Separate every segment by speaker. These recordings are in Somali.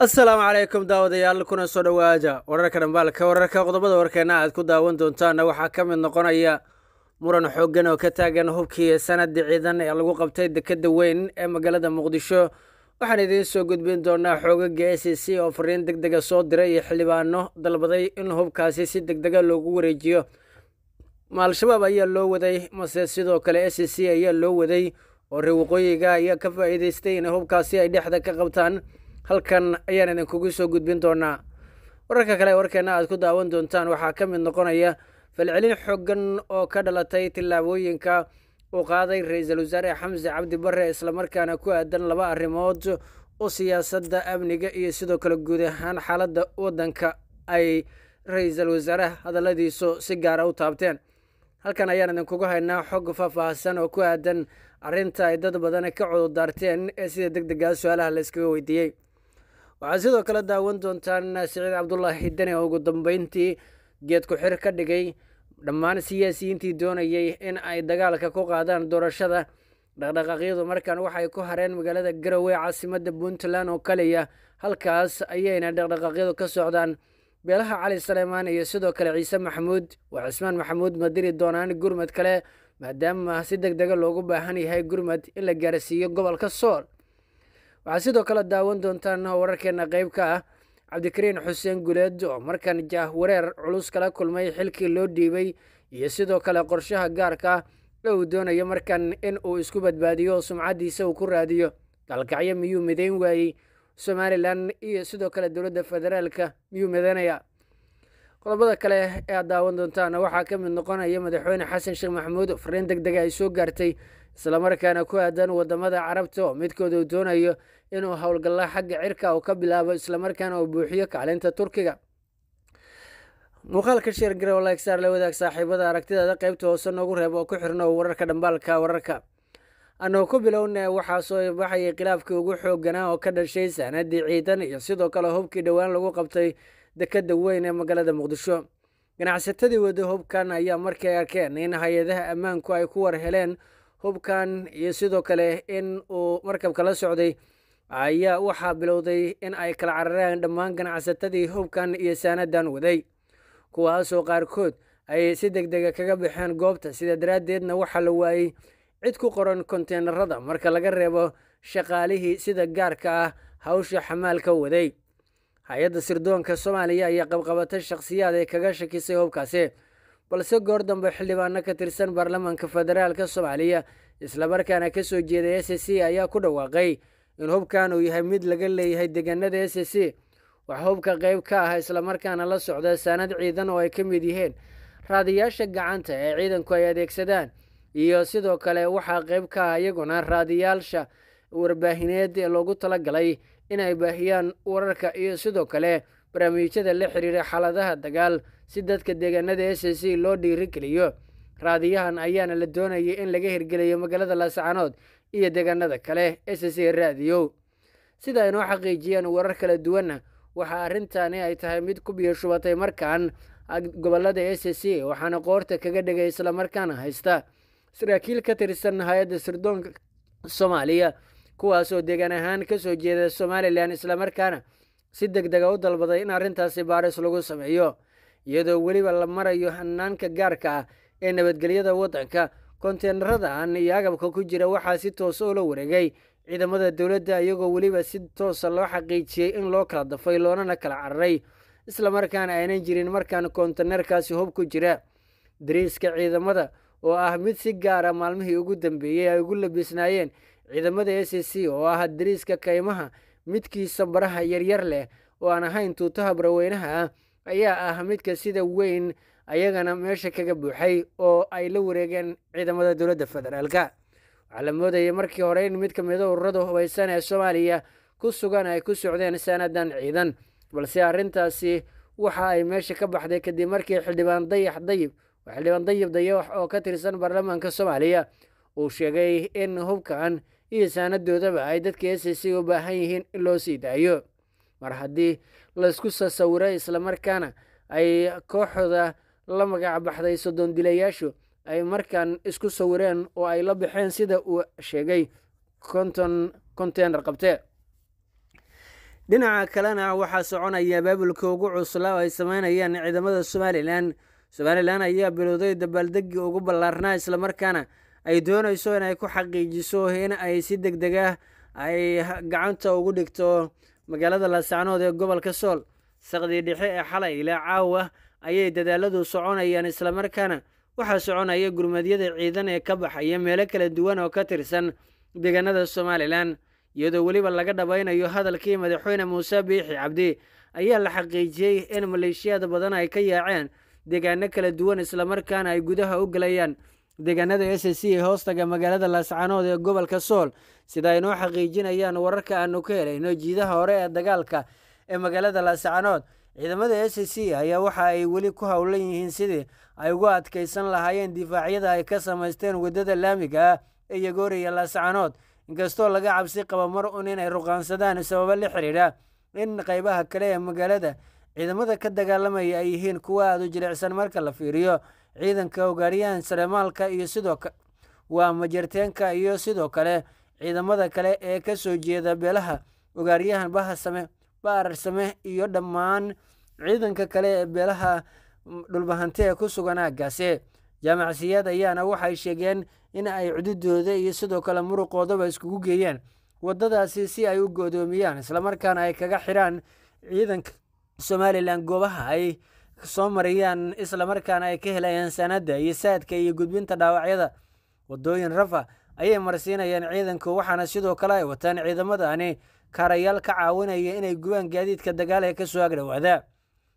Speaker 1: assalaamu calaykum daawadayaal kuna soo dhowaaja wararka dhambaalka wararka qodobada warkeenna aad ku daawan doontaanna waxaa ka mid noqonaya muran xooggan oo ka taagan hubkii sanadii ciidan ee lagu qabtay dekeda weyn ee magaalada muqdisho waxaan idiin soo gudbin doonaa xoogaga s c oo fariin deg dega soo diray iyo xildhibaano dalbaday in hubkaasi si deg dega loogu wareejiyo ma al-shabaab ayaa loo waday mase sidoo kale s c ayaa loo waday oo reer waqooyiga ayaa ka faa'iidaystay inay hubkaasi ay dhexda ka qabtaan halkan ayaan idinkugu soo gudbin doonaa wararka kale warkeenna aad ku daawan doontaan waxaa ka mid noqonaya falcelin xoogan oo ka dhalatay tillaabooyinka uu qaaday ra-iisul wasaare xamse cabdi bare islamarkaana ku aadan laba arrimood oo siyaasadda amniga iyo sidoo kale guud ahaan xaaladda waddanka ay ra-iisul wasaare hadalladiisu si gaara u taabteen halkan ayaan idinkugu haynaa xog faahfaahsan oo ku aadan arrinta ay dad badan ka cududaarteen ee sida deg degaa su-aalaha layskaga weydiiyey waxaad sidoo kale daawan doontaan siciid cabdulaahi dane oo ugu dambeyntii geed ku-xir ka dhigay dhammaan siyaasiyiintii doonayay in ay dagaalka ku qaadaan doorashada dhaqdhaqaaqyadu markaan waxay ku hareen magaalada garowe caasimadda puntland oo kaliya halkaas ayayna dhaqdhaqaaqyadu ka socdaan beelaha cali saleemaan iyo sidoo kale ciise maxamuud waa cismaan maxamuud ma diri doonaan gurmad kale maadaama si deg dega ah loogu baahan yahay gurmad in la gaarsiiyo gobolka sool waxaad sidoo kale daawan doontaan wararkeenna qeyb ka ah cabdikariin xuseen guleed oo markan jaah culus kala kulmay xilkii loo dhiibay iyo sidoo kale qorshaha gaarka ah ee uu doonayo markan in uu isku badbaadiyo oo sumcaddiisa uu ku raadiyo gaalkacyo miyuu midayn waayey somalilan iyo sidoo kale dowladda federaalka miyuu midaynaya qodobada kale ee aad daawan doontaan waxaa ka mid noqonaya madaxweyne xasan sheekh maxamuud fariin deg dega ah ay soo gaartay islamarkaana ku aadan wadamada carabta oo midkood uu doonayo inuu howlgallo xagga cirka uu ka bilaabo islamarkaana uu buuxiyo kaalinta turkiga muuqaalka sheer garow lagsaar la wadaag saaxiibada aragtidaada qaybta hoose noogu reeb oo ku xirno wararka dhambaalka wararka annagoo ku bilowna waxaa soo baxayay khilaafkii ugu xooganaa oo ka dhashay saanadii ciidan iyo sidoo kale hubkii dhowaan lagu qabtay dekeda weyn ee magaalada muqdisho ganacsatadii wada hubkan ayaa markay arkeen in hay-adaha ammaanku ay ku war heleen hubkan iyo sidoo kale in uu markabka la socday ayaa waxaa bilowday in ay kala carareen dhammaan ganacsatadii hubkan iyo saanadan waday kuwaasoo qaarkood ay si deg dega ah kaga baxeen goobta sida daraaddeedna waxaa la waayey cid ku qoran konteynarada marka laga reebo shaqaalihii sida gaarka ah hawsha xamaalka waday hay-adda sirdoonka soomaaliya ayaa qabqabatay shakhsiyaad ay kaga shakisay hubkaasi balse goor dambe xildhibaano ka tirsan baarlamaanka federaalka soomaaliya islamarkaana ka soo jeeday s c ayaa ku dhawaaqay in hubkan uu yahay mid laga leeyahay deegaanada s c wax hubka qayb ka ah islamarkaana la socda saanad ciidan oo ay ka mid yihiin raadiyaasha gacanta ee ciidanku ay adeegsadaan iyo sidoo kale waxaa qayb ka ah iyaguna raadiyaasha warbaahineed ee loogu talagalay inay baahiyaan wararka iyo sidoo kale barnaamijyada la xiriira xaaladaha dagaal si dadka deegaanada s c loo dhiirigeliyo raadiyahan ayaana la doonayay in laga hirgeliyo magaalada laascaanood iyo deegaanada kale s c raadiyo sida inoo xaqiijiyeen warar kala duwanna waxaa arrintaani ay tahay mid ku biyo shubatay markaan gobolada s c waxaana qoorta kaga dhigay islamarkaana haysta saraakiil ka tirsan hay-adda sirdoonka soomaaliya kuwaasoo deegaan ahaan ka soo jeeda somalilan islamarkaana si deg dega ah u dalbaday in arrintaasi baaris lagu sameeyo iyadoo weliba la marayo hannaanka gaarka ah ee nabadgelyada waddanka konteenarada iyo agabka ku jira waxaa si toosa ah ula wareegay ciidamada dowladda iyagoo weliba si toosa ah loo xaqiijiyey in loo kala dafay loonana kala cararay islamarkaana aynan jirin markaan konteneerkaasi hub ku jira dariiska ciidamada oo ah mid si gaara ah maalmihii ugu dambeeyey ay ugu labisnaayeen ciidamada s c oo ah dariiska kaymaha midkiisa baraha yaryar leh oo aan ahayn tuutaha barweynaha ayaa ah midka sida weyn ayagana meesha kaga buuxay oo ay la wareegeen ciidamada dowladda federaalka waxaa la moodayay markii hore in mid ka mida ah ururada hubaysan ee soomaaliya ku sugan ay ku socdeen saanadan ciidan balse arrintaasi waxa ay meesha ka baxday kadib markii xildhibaan dayax dayib xildhibaan dayib dayax oo ka tirsan baarlamaanka soomaaliya uu sheegay in hubkan iyo saanadoodaba ay dadka s c u baahan yihiin in loo sii daayo mar haddii laysku sasawiray islamarkaana ay kooxda la magac baxday soddon dilayaashu ay markaan isku sawireen oo ay la baxeen sida uu sheegay konton kontenar qabtee dhinaca kalena waxaa soconaya baabulka ugu cuslaa oo ay sameynayaan ciidamada somalilan somalilan ayaa bilowday dabaaldegii ugu ballaarnaa islamarkaana ay doonayso inay ku xaqiijiso in ay si deg deg ah ay gacanta ugu dhigto magaalada laasacanood ee gobolka sool saqdii dhexe ee xalay ilaa caawa ayay dadaaladu soconayaan islamarkaana waxaa soconaya gurmadyada ciidan ee ka baxaya meelo kala duwan oo ka tirsan deegaanada somalilan iyadoo weliba laga dhabaynayo hadalkii madaxweyne muuse biixi cabdi ayaa la xaqiijiyey in maleeshiyaad badan ay ka yaaceen deegaano kala duwan islamarkaana ay gudaha u galayaan deegaanada s c ee hoostaga magaalada laascanood ee gobolka sool sida aynoo xaqiijinayaan wararka aanu ka helayno jiidaha hore ee dagaalka ee magaalada laascanood ciidamada s c ayaa waxa ay weli ku howlan yihiin sidii ay ugu adkaysan lahaayeen difaacyada ay ka samaysteen waddada laamiga ah ee yagoori iyo laascanood inkastoo laga cabsi qabo mar un inay ruqaansadaan sababo la xidhiidha in qaybaha kale ee magaalada ciidamada ka dagaalamaya ay yihiin kuwa aada u jilicsan marka la fiiriyo ciidanka hogaariyahan saremaalka iyo sidoo ka waa majarteenka iyo sidoo kale ciidamada kale ee ka soo jeeda beelaha hogaariyahan bahasame baararsame iyo dhammaan ciidanka kale ee beelaha mm, dhulbahantee ku sugan aagaase jaamacadsiyad ayaana waxay sheegeen in ay cududooda iyo sidoo kale muruqoodaba iskugu geeyeen waddadaasi si ay u goodoomiyaan islamarkaana ay kaga xiraan ciidanka somalilan goobaha ay soo mariyaan islamarkaana ay ka helayaan sanada iyo saadka iyo gudbinta dhaawacyada wadooyin rafa ayay marsiinayaan ciidanku waxaana sidoo kale ay wataan ciidamada ani kaarayaal ka caawinaya inay gubaan gaadiidka dagaal ee kasoo agdhowaada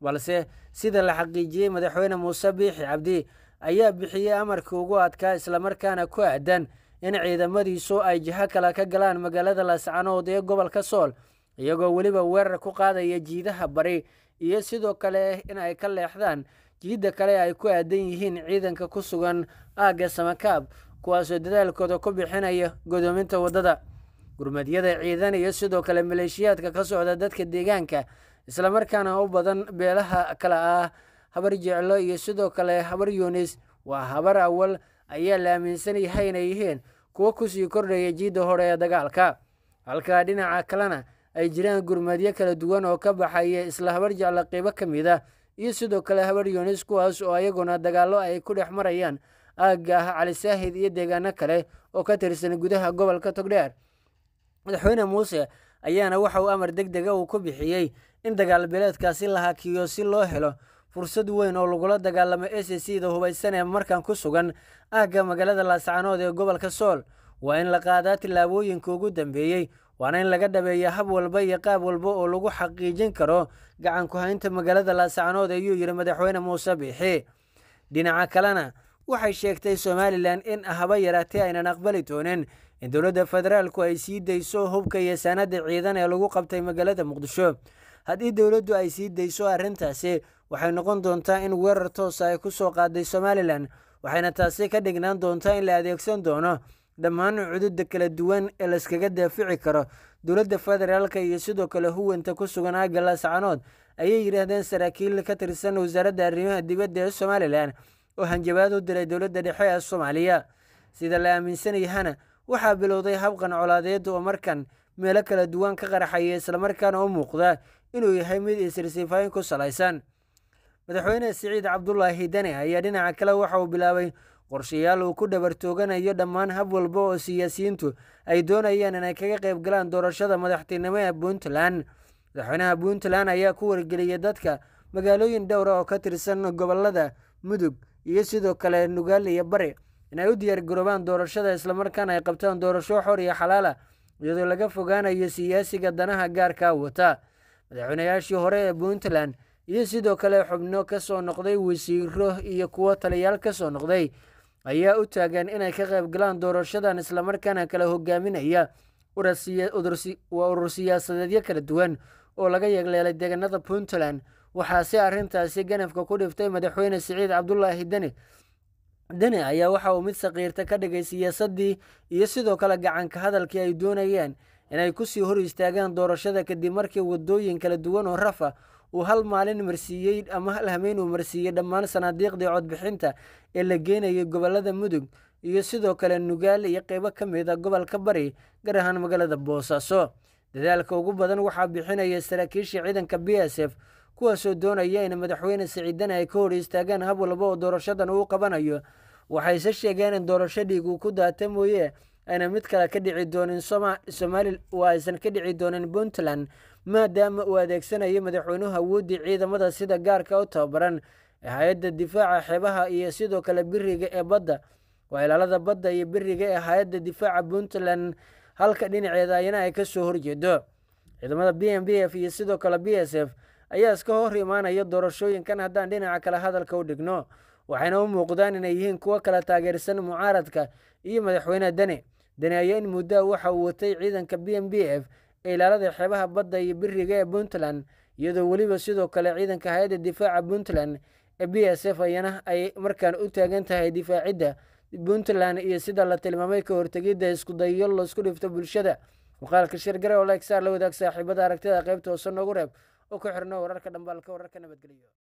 Speaker 1: balse sida la xaqiijiyey madaxweyne muuse biixi cabdi ayaa bixiyey amarka ugu adkaa islamarkaana ku aadan in ciidamadiisu ay jiho kale ka galaan magaalada laascanood ee gobolka sool iyagoo weliba weerar ku qaadaya jiidaha bari iyo sidoo kale in ay ka leexdaan jiidda kale ay ku aadan yihiin ciidanka ku sugan aagga samakaab kuwaasoo dadaalkooda ku bixinaya godoominta waddada gurmadyada ciidan iyo sidoo kale maleeshiyaadka ka socda dadka deegaanka islamarkaana u badan beelaha kale ah habar jeclo iyo sidoo kale habar yuunis waa habar awal ayaa la aaminsan yahay inay yihiin kuwo kusii kordhaya jiidda hore ee dagaalka halka dhinaca kalena ay jiraan gurmadyo kala duwan oo ka baxaya isla habar jecla qeybo ka mid ah iyo sidoo kale habar yunis kuwaas oo ayaguna dagaallo ay ku dhex marayaan aagga ah cali saahid iyo deegaano kale oo ka tirsan gudaha gobolka togdheer madaxweyne muuse ayaana waxa uu amar deg dega uu ku bixiyey in dagaal bileedkaasi la hakiyo si loo helo fursad weyn oo lagula dagaalamo a c da hubaysan ee markan ku sugan aagga magaalada laascanood ee gobolka sool waa in la qaadaa tillaabooyinka ugu dambeeyey waana in laga dhabeeya hab walba iyo qaab walba oo lagu xaqiijin karo gacan kuhaynta magaalada laasacanood ayuu yidhi madaxweyne muuse biixi dhinaca kalena waxay sheegtay somalilan in haba yaraatee aynan aqbali doonin in dowladda federaalku ay sii dayso hubka iyo sanada ciidan ee lagu qabtay magaalada muqdisho haddii dowladdu ay sii dayso arrintaasi waxay noqon doontaa in weerar toosa ah ay ku soo qaaday somalilan waxayna taasi ka dhignaan doontaa in la adeegsan doono dhammaan cududa kala duwan ee layskaga daafici karo dowladda federaalka iyo sidoo kale huwanta ku sugan aagga laascanood ayay yidhaahdeen saraakiil ka tirsan wasaaradda arrimaha dibadda ee somalilan oo hanjabaad u diray dowladda dhexe ee soomaaliya sida la aaminsan yahana waxaa bilowday habqan colaadeed oo markan meelo kala duwan ka qarxaya islamarkaana u muuqda inuu yahay mid isirsiifaayn ku salaysan madaxweyne siciid cabdulaahi dane ayaa dhinaca kale waxa uu bilaabay qorshayaal uu ku dhabar tooganayo dhammaan hab walba oo siyaasiyiintu ay doonayaan inay kaga qayb galaan doorashada madaxtinimo ee puntland madaxweynaha puntland ayaa ku wargeliyay dadka magaalooyin dhowra ah oo ka tirsan gobolada mudug iyo sidoo kale nugaal iyo bari inay u diyaar garoobaan doorashada islamarkaana ay qabtaan doorasho xor iyo xalaal ah, iyadoo laga fogaanayo siyaasiga danaha gaarkaa wata madaxweynayaashii hore ee puntland iyo sidoo kale xubno ka soo noqday wasiiro iyo kuwo taliyaal ka soo noqday ayaa u taagan inay ka qayb galaan doorashadan islamarkaana kala hogaaminaya waa urur siyaasadeedyo kala duwan oo laga yegleelay deegaanada puntland waxaase arrintaasi ganafka ku dhiftay madaxweyne siciid cabdulaahi deni deni ayaa waxa uu mid saqiirta ka dhigay siyaasaddii iyo sidoo kale gacanka hadalkii ay doonayeen inay kusii hor istaagaan doorashada kadib markii wadooyin kala duwan oo rafa uu hal maalin marsiiyey ama hal hameen uu marsiiyey dhammaan sanaadiiqdii codbixinta ee la geenayay gobollada mudug iyo sidoo kale nugaal iyo qeybo ka a ah gobolka bari gaar ahaan magaalada boosaaso dadaalka ugu badan waxaa bixinaya saraakiisha ciidanka b s f kuwaasoo doonaya in madaxweyne siciidana ay ka hor istaagaan hab walba oo doorashadan uu qabanayo waxayse sheegeen in doorasho uu ku daata mooye ayna mid kale ka dhici doonin somali oo aysan ka dhici doonin puntland maadaama uu adeegsanayo madaxweynuhu awooddii ciidamada sida gaarka u tababaran ee hay-adda difaaca xebaha iyo sidoo kale biriga ee badda waa ilaalada badda iyo biriga ee hay-adda difaaca puntland halka dhinaceeda ayana ay kasoo horjeedo ciidamada b m b f iyo sidoo kale b s f ayaa iska hor imaanaya doorashooyinkan haddaan dhinaca kale hadalka u dhigno waxayna u muuqdaan inay yihiin kuwo kala taageersan mucaaradka iyo madaxweyneha deni deni ayaa in muddoa waxa uu watay ciidanka b m b f ee ilaalada xeebaha badda iyo biriga ee puntland iyadoo weliba sidoo kale ciidanka hay-adda difaaca puntland ee b s f ayana ay markaan u taagan tahay difaacidda puntland iyo sida la tilmaamay ka hortegidda isku iskudayo laysku dhifto bulshada waqaalka shirgarow lexar la wadaag saaxiibada aragtida qaybta hoose noogu reeb oo ku xirno wararka dhambaalka wararka nabadgelyo